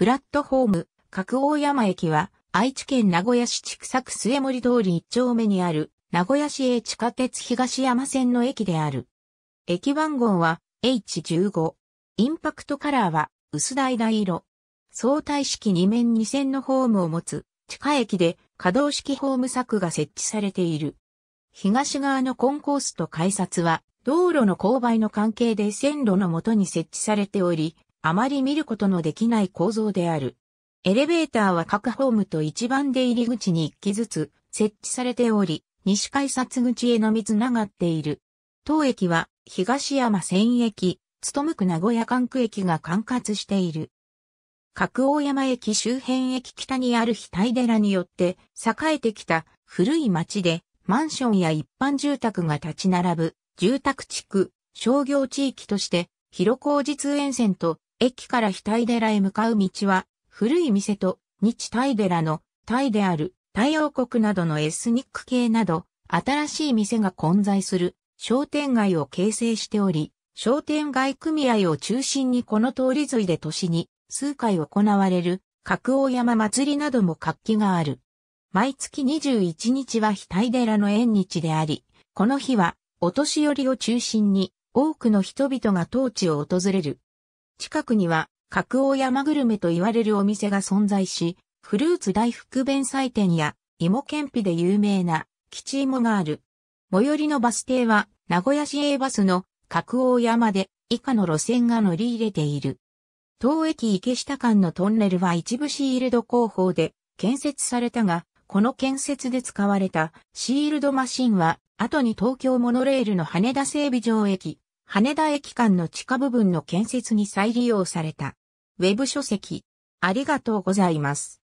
プラットホーム、角大山駅は、愛知県名古屋市千種区末森通り1丁目にある、名古屋市営地下鉄東山線の駅である。駅番号は H15。インパクトカラーは薄橙色。相対式2面2線のホームを持つ地下駅で可動式ホーム柵が設置されている。東側のコンコースと改札は道路の勾配の関係で線路の元に設置されており、あまり見ることのできない構造である。エレベーターは各ホームと一番出入り口に一機ずつ設置されており、西改札口へのみつながっている。当駅は東山線駅、む区名古屋管区駅が管轄している。角大山駅周辺駅北にある日額寺によって栄えてきた古い町でマンションや一般住宅が立ち並ぶ住宅地区、商業地域として広小実沿線と駅から日体寺へ向かう道は、古い店と日体寺のタイである太陽国などのエスニック系など、新しい店が混在する商店街を形成しており、商店街組合を中心にこの通り沿いで年に数回行われる格王山祭りなども活気がある。毎月21日は日体寺の縁日であり、この日はお年寄りを中心に多くの人々が当地を訪れる。近くには、格王山グルメと言われるお店が存在し、フルーツ大福弁祭店や、芋けんぴで有名な、吉芋がある。最寄りのバス停は、名古屋市営バスの、格王山で、以下の路線が乗り入れている。当駅池下間のトンネルは一部シールド工法で建設されたが、この建設で使われたシールドマシンは、後に東京モノレールの羽田整備場駅、羽田駅間の地下部分の建設に再利用された。ウェブ書籍。ありがとうございます。